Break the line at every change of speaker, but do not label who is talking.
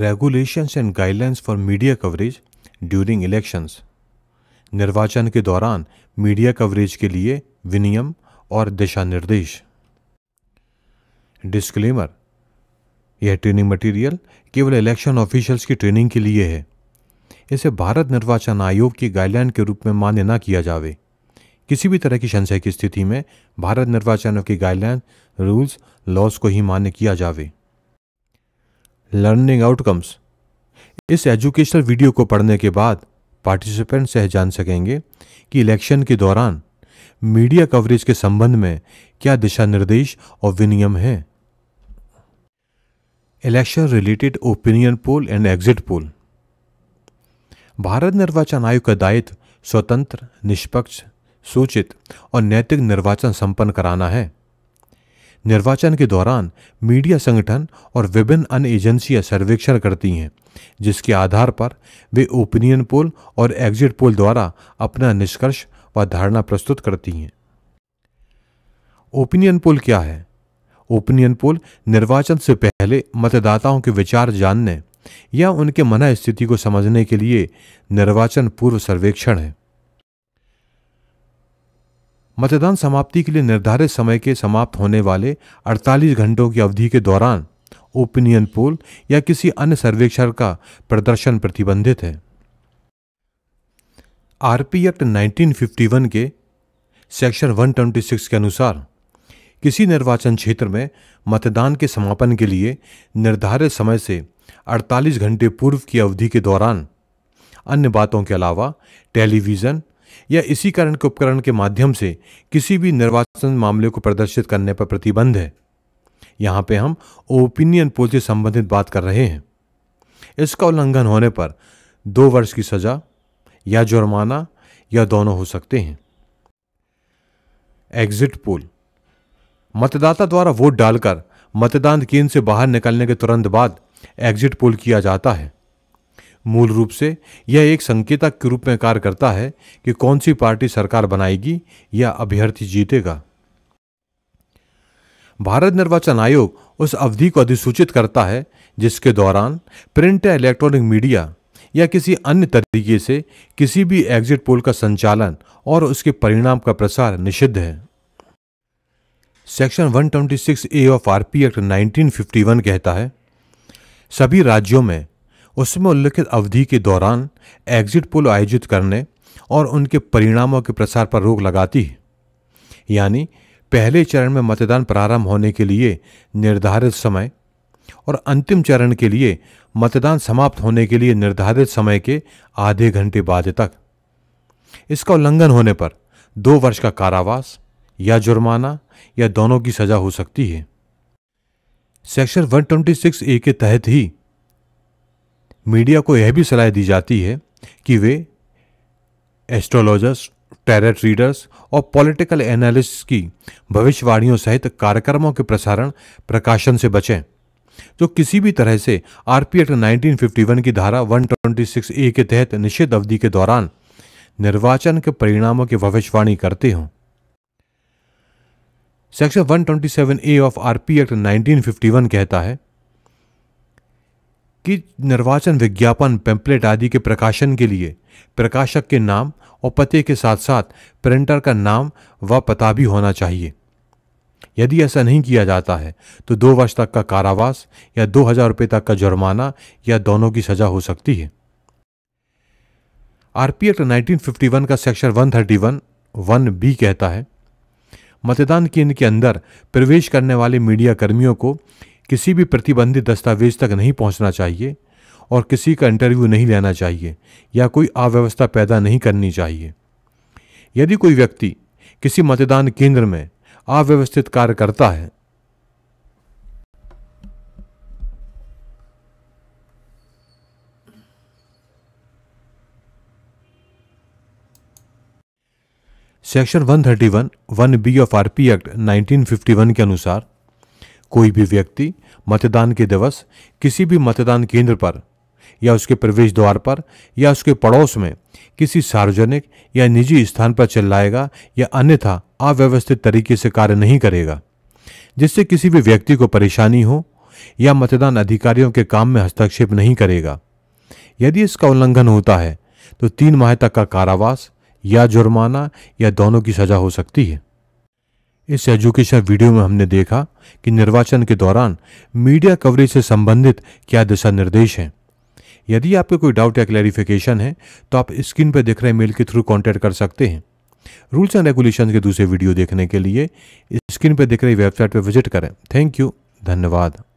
regulations and guidelines for media coverage during elections निर्वाचन के दौरान मीडिया कवरेज के लिए विनियम और दिशा निर्देश डिस्क्लेमर यह ट्रेनिंग मटेरियल केवल इलेक्शन ऑफिशियल्स की ट्रेनिंग के लिए है इसे भारत निर्वाचन आयोग की गाइडलाइन के रूप में मान्य ना किया जावे किसी भी तरह की संशय की स्थिति में भारत निर्वाचन की गाइडलाइन रूल्स लॉस को ही मान्य किया जावे लर्निंग आउटकम्स इस एजुकेशनल वीडियो को पढ़ने के बाद पार्टिसिपेंट्स यह जान सकेंगे कि इलेक्शन के दौरान मीडिया कवरेज के संबंध में क्या दिशा निर्देश और विनियम हैं election related opinion poll and exit poll Bharat निर्वाचन आयोग का दायित्व स्वतंत्र निष्पक्ष सूचित और नैतिक निर्वाचन संपन्न कराना है निर्वाचन के दौरान मीडिया संगठन और विभिन्न अन्य एजेंसियां सर्वेक्षण करती हैं जिसके आधार पर वे ओपिनियन पोल और एग्जिट पोल द्वारा अपना निष्कर्ष व धारणा प्रस्तुत करती हैं ओपिनियन पोल क्या है ओपिनियन पोल निर्वाचन से पहले मतदाताओं के विचार जानने या उनके मना स्थिति को समझने के लिए निर्वाचन पूर्व सर्वेक्षण है मतदान समाप्ति के लिए निर्धारित समय के समाप्त होने वाले 48 घंटों की अवधि के दौरान ओपिनियन पोल या किसी अन्य सर्वेक्षण का प्रदर्शन प्रतिबंधित है आरपी एक्ट 1951 के सेक्शन 126 के अनुसार किसी निर्वाचन क्षेत्र में मतदान के समापन के लिए निर्धारित समय से 48 घंटे पूर्व की अवधि के दौरान अन्य बातों के अलावा टेलीविज़न या इसी कारण के उपकरण के माध्यम से किसी भी निर्वाचन मामले को प्रदर्शित करने पर प्रतिबंध है यहाँ पे हम ओपिनियन पोल से संबंधित बात कर रहे हैं इसका उल्लंघन होने पर दो वर्ष की सजा या जुर्माना या दोनों हो सकते हैं एग्जिट पोल मतदाता द्वारा वोट डालकर मतदान केंद्र से बाहर निकलने के तुरंत बाद एग्जिट पोल किया जाता है मूल रूप से यह एक संकेतक के रूप में कार्य करता है कि कौन सी पार्टी सरकार बनाएगी या अभ्यर्थी जीतेगा भारत निर्वाचन आयोग उस अवधि को अधिसूचित करता है जिसके दौरान प्रिंट या इलेक्ट्रॉनिक मीडिया या किसी अन्य तरीके से किसी भी एग्जिट पोल का संचालन और उसके परिणाम का प्रसार निषिद्ध है section 126 A of RP act 1951 कहता है सभी राज्यों में उसमें उल्लिखित अवधि के दौरान एग्जिट पोल आयोजित करने और उनके परिणामों के प्रसार पर रोक लगाती है यानी पहले चरण में मतदान प्रारंभ होने के लिए निर्धारित समय और अंतिम चरण के लिए मतदान समाप्त होने के लिए निर्धारित समय के आधे घंटे बाद तक इसका उल्लंघन होने पर दो वर्ष का कारावास या जुर्माना या दोनों की सजा हो सकती है सेक्शन 126 ए के तहत ही मीडिया को यह भी सलाह दी जाती है कि वे एस्ट्रोलॉजर्स टैरेट रीडर्स और पॉलिटिकल एनालिस्ट की भविष्यवाणियों सहित कार्यक्रमों के प्रसारण प्रकाशन से बचें जो किसी भी तरह से आरपी एक्ट 1951 की धारा 126 ए के तहत निषेध अवधि के दौरान निर्वाचन के परिणामों की भविष्यवाणी करते हों section 127 A of RP act 1951 कहता है कि निर्वाचन विज्ञापन पेम्पलेट आदि के प्रकाशन के लिए प्रकाशक के नाम और पते के साथ साथ प्रिंटर का नाम व पता भी होना चाहिए यदि ऐसा नहीं किया जाता है तो दो वर्ष तक का कारावास या दो हजार रुपये तक का जुर्माना या दोनों की सजा हो सकती है आरपी एक्ट नाइनटीन का section one one one B कहता है मतदान केंद्र के अंदर प्रवेश करने वाले मीडिया कर्मियों को किसी भी प्रतिबंधित दस्तावेज तक नहीं पहुंचना चाहिए और किसी का इंटरव्यू नहीं लेना चाहिए या कोई अव्यवस्था पैदा नहीं करनी चाहिए यदि कोई व्यक्ति किसी मतदान केंद्र में अव्यवस्थित कार्य करता है section 131, 1 B of RP act 1951 के अनुसार कोई भी व्यक्ति मतदान के दिवस किसी भी मतदान केंद्र पर या उसके प्रवेश द्वार पर या उसके पड़ोस में किसी सार्वजनिक या निजी स्थान पर चिल्लाएगा या अन्यथा अव्यवस्थित तरीके से कार्य नहीं करेगा जिससे किसी भी व्यक्ति को परेशानी हो या मतदान अधिकारियों के काम में हस्तक्षेप नहीं करेगा यदि इसका उल्लंघन होता है तो तीन माह तक का कारावास या जुर्माना या दोनों की सजा हो सकती है इस एजुकेशन वीडियो में हमने देखा कि निर्वाचन के दौरान मीडिया कवरेज से संबंधित क्या दिशा निर्देश हैं यदि आपके कोई डाउट या क्लैरिफिकेशन है तो आप स्क्रीन पर दिख रहे मेल के थ्रू कॉन्टैक्ट कर सकते हैं रूल्स एंड रेगुलेशन के दूसरे वीडियो देखने के लिए स्क्रीन पर दिख रही वेबसाइट पर विजिट करें थैंक यू धन्यवाद